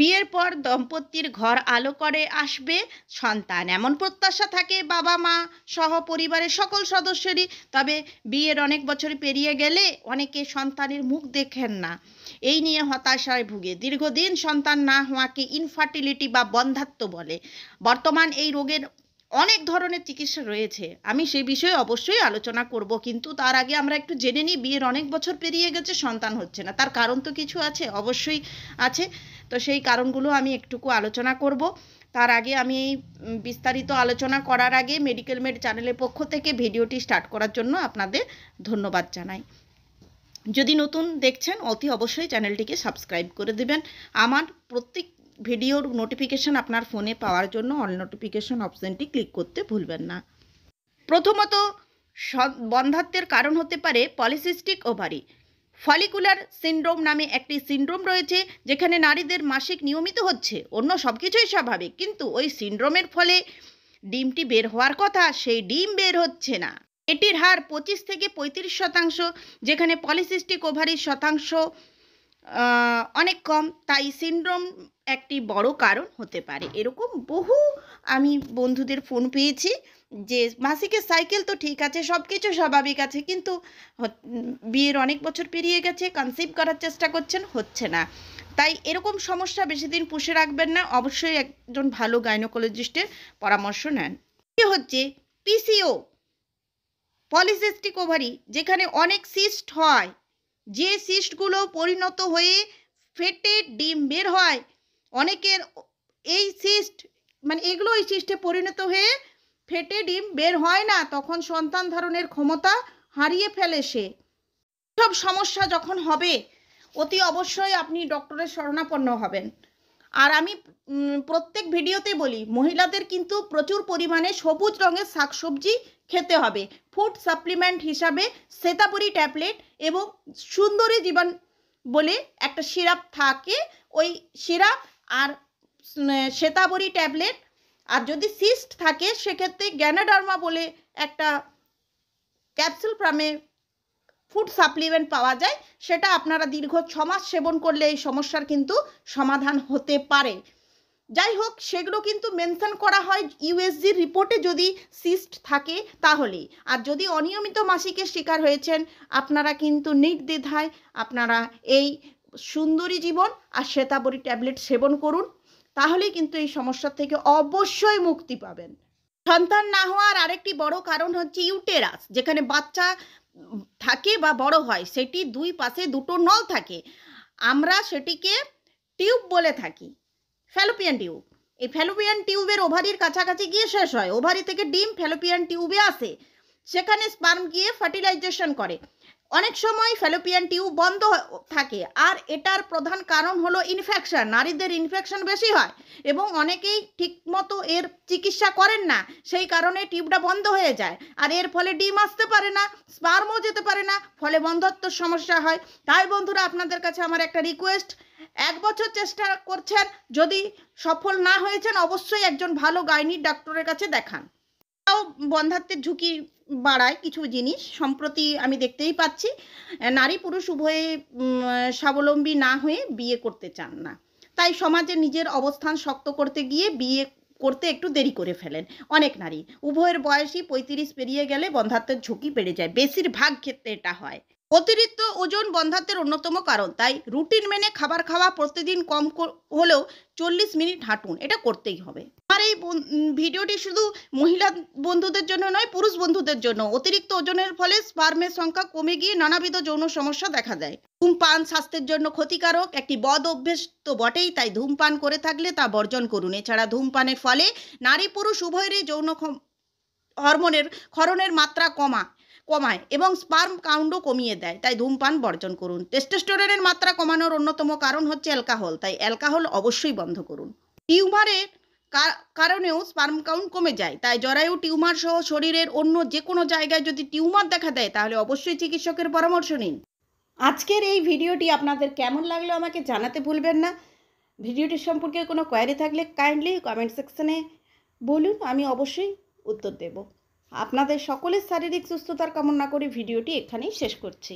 বিয়ের পর দম্পতির ঘর আলো করে আসবে সন্তান এমন প্রত্যাশা থাকে বাবা মা সহ পরিবারের সকল সদস্যেরই তবে বিয়ের অনেক বছর পেরিয়ে গেলে অনেকে সন্তানের মুখ দেখেন না এই নিয়ে হতাশায় ভুগে দীর্ঘদিন সন্তান না হওয়াকে ইনফার্টিলিটি বা বন্ধাত্ব বলে বর্তমান এই রোগের অনেক ধরনের চিকিৎসা রয়েছে আমি সেই বিষয়ে অবশ্যই আলোচনা করব কিন্তু তার আগে আমরা একটু জেনে নিই বিয়ের অনেক বছর পেরিয়ে গেছে সন্তান হচ্ছে না তার কারণ তো কিছু আছে অবশ্যই আছে তো সেই কারণগুলো আমি একটুকু আলোচনা করব তার আগে আমি এই বিস্তারিত আলোচনা করার আগে মেডিকেল মেড চ্যানেলের পক্ষ থেকে ভিডিওটি স্টার্ট করার জন্য আপনাদের ধন্যবাদ জানাই যদি নতুন দেখছেন অতি অবশ্যই চ্যানেলটিকে সাবস্ক্রাইব করে দেবেন আমার প্রত্যেক ভিডিওর নোটিফিকেশান আপনার ফোনে পাওয়ার জন্য অল নোটিফিকেশান অপশানটি ক্লিক করতে ভুলবেন না প্রথমত বন্ধাত্বের কারণ হতে পারে পলিসিস্টিক ওভারি ফলিকুলার সিন্ড্রোম নামে একটি সিন্ড্রোম রয়েছে যেখানে নারীদের মাসিক নিয়মিত হচ্ছে অন্য সব কিছুই স্বাভাবিক কিন্তু ওই সিন্ড্রোমের ফলে ডিমটি বের হওয়ার কথা সেই ডিম বের হচ্ছে না এটির হার পঁচিশ থেকে পঁয়ত্রিশ শতাংশ যেখানে পলিসিস্টিক ওভারির শতাংশ অনেক কম তাই সিন্ড্রোম একটি বড় কারণ হতে পারে এরকম বহু আমি বন্ধুদের ফোন পেয়েছি যে মাসিকে সাইকেল তো ঠিক আছে সব কিছু স্বাভাবিক আছে কিন্তু বিয়ের অনেক বছর পেরিয়ে গেছে কনসিভ করার চেষ্টা করছেন হচ্ছে না তাই এরকম সমস্যা বেশি দিন পুষে রাখবেন না অবশ্যই একজন ভালো গাইনোকোলজিস্টের পরামর্শ নেন হচ্ছে পিসিও পলিসিস্টিক ওভারি যেখানে অনেক সিস্ট হয় যে সিস্টগুলো পরিণত হয়ে ফেটে ডিম বের হয় অনেকের এই সিস্ট মানে এগুলো এই সিস্টে পরিণত হয়ে ফেটে ডিম বের হয় না তখন সন্তান ধারণের ক্ষমতা হারিয়ে ফেলে সে সব সমস্যা যখন হবে অতি অবশ্যই আপনি ডক্টরের শরণাপন্ন হবেন আর আমি প্রত্যেক ভিডিওতে বলি মহিলাদের কিন্তু প্রচুর পরিমাণে সবুজ রঙের শাকসবজি খেতে হবে ফুড সাপ্লিমেন্ট হিসাবে সেতাপুরি ট্যাবলেট এবং সুন্দরী জীবন বলে একটা সিরাপ থাকে ওই সিরাপ আর শ্বেতাবরী ট্যাবলেট আর যদি সিস্ট থাকে সেক্ষেত্রে গ্যানাডার্মা বলে একটা ক্যাপসুল প্রামে ফুড সাপ্লিমেন্ট পাওয়া যায় সেটা আপনারা দীর্ঘ ছমাস সেবন করলে এই সমস্যার কিন্তু সমাধান হতে পারে যাই হোক সেগুলো কিন্তু মেনশন করা হয় ইউএসজির রিপোর্টে যদি সিস্ট থাকে তাহলে আর যদি অনিয়মিত মাসিকের শিকার হয়েছেন আপনারা কিন্তু নির্দ্বিধায় আপনারা এই সুন্দরী জীবন আর শ্বেতাবরী ট্যাবলেট সেবন করুন তাহলে কিন্তু এই সমস্যা থেকে অবশ্যই মুক্তি পাবেন সন্তান না হওয়ার আরেকটি বড় কারণ হচ্ছে ইউটেরাস যেখানে বাচ্চা থাকে বা বড় হয় সেটি দুই পাশে দুটো নল থাকে আমরা সেটিকে টিউব বলে থাকি ফ্যালোপিয়ান টিউব এই ফ্যালোপিয়ান টিউবের ওভারির কাছাকাছি গিয়ে শেষ হয় ওভারি থেকে ডিম ফ্যালোপিয়ান টিউবে আসে সেখানে স্পার্ম গিয়ে ফার্টিলাইজেশন করে অনেক সময় ফ্যালোপিয়ান টিউব বন্ধ থাকে আর এটার প্রধান কারণ হলো ইনফেকশন নারীদের ইনফেকশন বেশি হয় এবং অনেকেই ঠিকমতো এর চিকিৎসা করেন না সেই কারণে টিউবটা বন্ধ হয়ে যায় আর এর ফলে ডিম আসতে পারে না স্পার্মও যেতে পারে না ফলে বন্ধত্বর সমস্যা হয় তাই বন্ধুরা আপনাদের কাছে আমার একটা রিকোয়েস্ট এক বছর চেষ্টা করছেন যদি সফল না হয়েছেন অবশ্যই একজন ভালো গাইনির ডাক্তারের কাছে দেখান বন্ধাত্বের ঝুঁকি বাড়ায় কিছু জিনিস সম্প্রতি আমি দেখতেই পাচ্ছি নারী পুরুষ উভয়ে স্বাবলম্বী না হয়ে বিয়ে করতে চান না তাই সমাজে নিজের অবস্থান শক্ত করতে গিয়ে বিয়ে করতে একটু দেরি করে ফেলেন অনেক নারী উভয়ের বয়সই পঁয়ত্রিশ পেরিয়ে গেলে বন্ধাত্মের ঝুঁকি বেড়ে যায় বেশিরভাগ ক্ষেত্রে এটা হয় অতিরিক্ত ওজন বন্ধাত্বের অন্যতম কারণ তাই রুটিন মেনে খাবার খাওয়া প্রতিদিন কম হলেও চল্লিশ মিনিট হাঁটুন এটা করতেই হবে আমার এই ভিডিওটি শুধু মহিলা বন্ধুদের জন্য নয় পুরুষ বন্ধুদের জন্য অতিরিক্ত ওজনের ফলে স্পার্মের সংখ্যা কমে গিয়ে নানাবিধ যৌন সমস্যা দেখা দেয় ধূমপান স্বাস্থ্যের জন্য ক্ষতিকারক একটি বদ অভ্যেস তো বটেই তাই ধূমপান করে থাকলে তা বর্জন করুন এছাড়া ধূমপানের ফলে নারী পুরুষ উভয়েরই যৌন হরমোনের ক্ষরণের মাত্রা কমা কমায় এবং স্পার্ম কাউন্ডও কমিয়ে দেয় তাই ধূমপান বর্জন করুন টেস্টোস্টেরনের মাত্রা কমানোর অন্যতম কারণ হচ্ছে অ্যালকাহল তাই অ্যালকাহল অবশ্যই বন্ধ করুন টিউমারের কারণেও স্পার্ম কাউন্ট কমে যায় তাই জরায়ু টিউমার সহ শরীরের অন্য যে কোনো জায়গায় যদি টিউমার দেখা দেয় তাহলে অবশ্যই চিকিৎসকের পরামর্শ নিন আজকের এই ভিডিওটি আপনাদের কেমন লাগলো আমাকে জানাতে ভুলবেন না ভিডিওটি সম্পর্কে কোনো কোয়ারি থাকলে কাইন্ডলি কমেন্ট সেকশনে বলুন আমি অবশ্যই উত্তর দেবো আপনাদের সকলের শারীরিক সুস্থতার কামনা করে ভিডিওটি এখানেই শেষ করছি